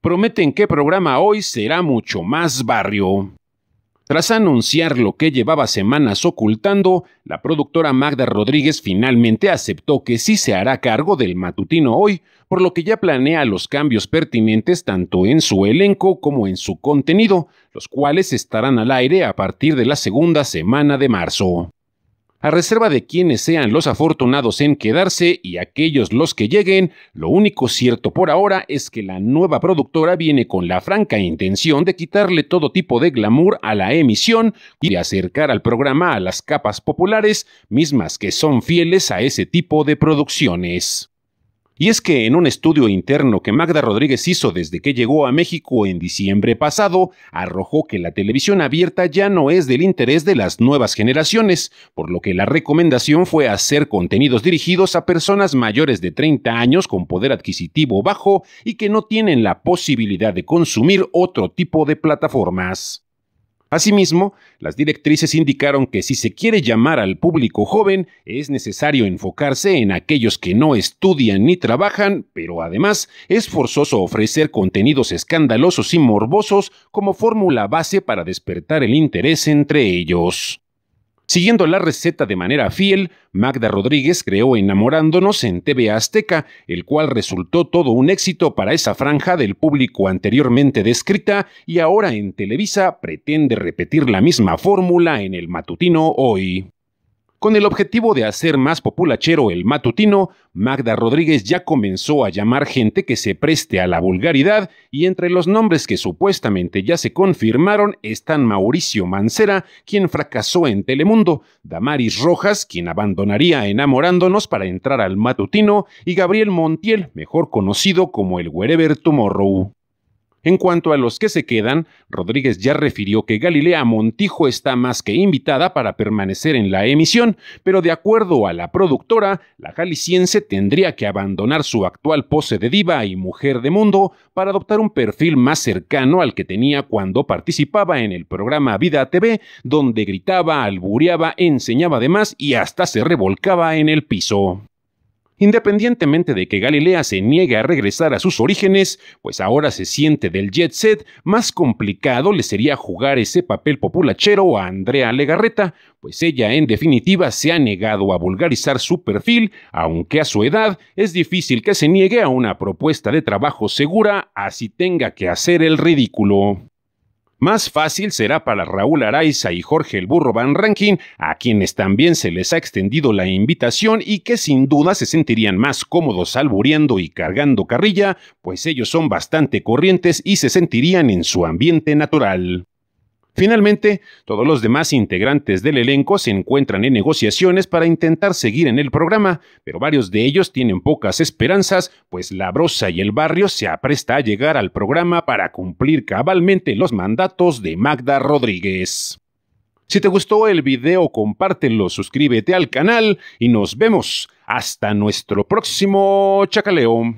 prometen que programa hoy será mucho más barrio. Tras anunciar lo que llevaba semanas ocultando, la productora Magda Rodríguez finalmente aceptó que sí se hará cargo del matutino hoy, por lo que ya planea los cambios pertinentes tanto en su elenco como en su contenido, los cuales estarán al aire a partir de la segunda semana de marzo. A reserva de quienes sean los afortunados en quedarse y aquellos los que lleguen, lo único cierto por ahora es que la nueva productora viene con la franca intención de quitarle todo tipo de glamour a la emisión y de acercar al programa a las capas populares, mismas que son fieles a ese tipo de producciones. Y es que en un estudio interno que Magda Rodríguez hizo desde que llegó a México en diciembre pasado, arrojó que la televisión abierta ya no es del interés de las nuevas generaciones, por lo que la recomendación fue hacer contenidos dirigidos a personas mayores de 30 años con poder adquisitivo bajo y que no tienen la posibilidad de consumir otro tipo de plataformas. Asimismo, las directrices indicaron que si se quiere llamar al público joven, es necesario enfocarse en aquellos que no estudian ni trabajan, pero además es forzoso ofrecer contenidos escandalosos y morbosos como fórmula base para despertar el interés entre ellos. Siguiendo la receta de manera fiel, Magda Rodríguez creó Enamorándonos en TV Azteca, el cual resultó todo un éxito para esa franja del público anteriormente descrita y ahora en Televisa pretende repetir la misma fórmula en el matutino hoy. Con el objetivo de hacer más populachero el matutino, Magda Rodríguez ya comenzó a llamar gente que se preste a la vulgaridad y entre los nombres que supuestamente ya se confirmaron están Mauricio Mancera, quien fracasó en Telemundo, Damaris Rojas, quien abandonaría enamorándonos para entrar al matutino, y Gabriel Montiel, mejor conocido como el Wherever Tomorrow. En cuanto a los que se quedan, Rodríguez ya refirió que Galilea Montijo está más que invitada para permanecer en la emisión, pero de acuerdo a la productora, la jalisciense tendría que abandonar su actual pose de diva y mujer de mundo para adoptar un perfil más cercano al que tenía cuando participaba en el programa Vida TV, donde gritaba, albureaba, enseñaba de más y hasta se revolcaba en el piso. Independientemente de que Galilea se niegue a regresar a sus orígenes, pues ahora se siente del jet set, más complicado le sería jugar ese papel populachero a Andrea Legarreta, pues ella en definitiva se ha negado a vulgarizar su perfil, aunque a su edad es difícil que se niegue a una propuesta de trabajo segura así tenga que hacer el ridículo. Más fácil será para Raúl Araiza y Jorge el Burro Van Rankin, a quienes también se les ha extendido la invitación y que sin duda se sentirían más cómodos albureando y cargando carrilla, pues ellos son bastante corrientes y se sentirían en su ambiente natural. Finalmente, todos los demás integrantes del elenco se encuentran en negociaciones para intentar seguir en el programa, pero varios de ellos tienen pocas esperanzas, pues La Brosa y el barrio se apresta a llegar al programa para cumplir cabalmente los mandatos de Magda Rodríguez. Si te gustó el video, compártelo, suscríbete al canal y nos vemos. Hasta nuestro próximo chacaleo.